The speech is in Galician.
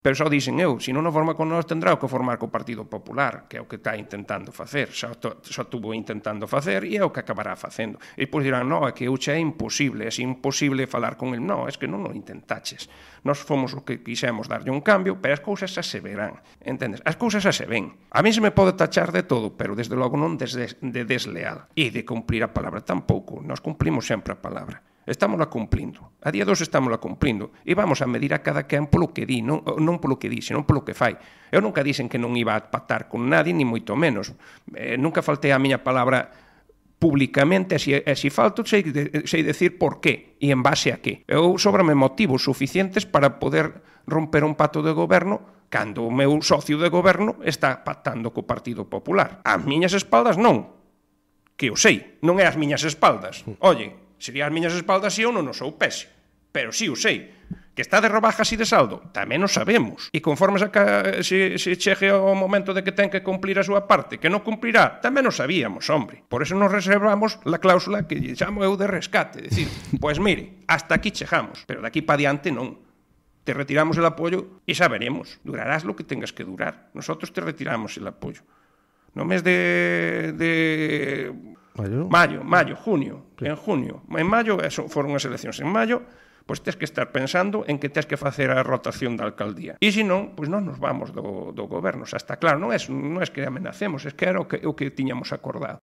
Pero só dixen eu, se non o forma con nós tendrá o que formar co Partido Popular, que é o que está intentando facer, xa, to, xa tuvo intentando facer e é o que acabará facendo. E pois dirán, non, é que eu xa é imposible, é imposible falar con el, non, é que non o intentaches. Nós fomos o que quixemos darlle un cambio, pero as cousas xa se verán, entendes? As cousas xa se ven. A mí se me pode tachar de todo, pero desde logo non desde, de desleal e de cumprir a palabra tampouco. Nós cumplimos sempre a palabra. Estámola cumplindo. A día dos estámola cumplindo. E vamos a medir a cada quen polo que di, non, non polo que di, senón polo que fai. Eu nunca dixen que non iba a pactar con nadie, ni moito menos. Eh, nunca faltei a miña palabra publicamente, e se, si, se falto, sei, de, sei decir por qué e en base a qué. Eu sobrame motivos suficientes para poder romper un pato de goberno cando o meu socio de goberno está pactando co Partido Popular. As miñas espaldas non, que eu sei, non é as miñas espaldas. Olle, Sería as miñas espaldas se eu non o pese. Pero si sí, o sei. Que está de rebajas e de saldo, tamén o sabemos. E conforme se, se, se chegue ao momento de que ten que cumplir a súa parte, que non cumplirá, tamén o sabíamos, hombre. Por eso nos reservamos la cláusula que chamo eu de rescate. Decir, pois pues mire, hasta aquí chegamos, pero de aquí pa diante non. Te retiramos el apoio e xa veremos. Durarás lo que tengas que durar. Nosotros te retiramos el apoio. No mes de, de Mayo, mayo, mayo junio, sí. en junio. En mayo eso foron as eleccións en mayo, pois tens que estar pensando en que tens que facer a rotación da alcaldía. E se non, pois non nos vamos do, do goberno. sea, está claro, non é, non é que amenacemos, é que era o que, o que tiñamos acordado.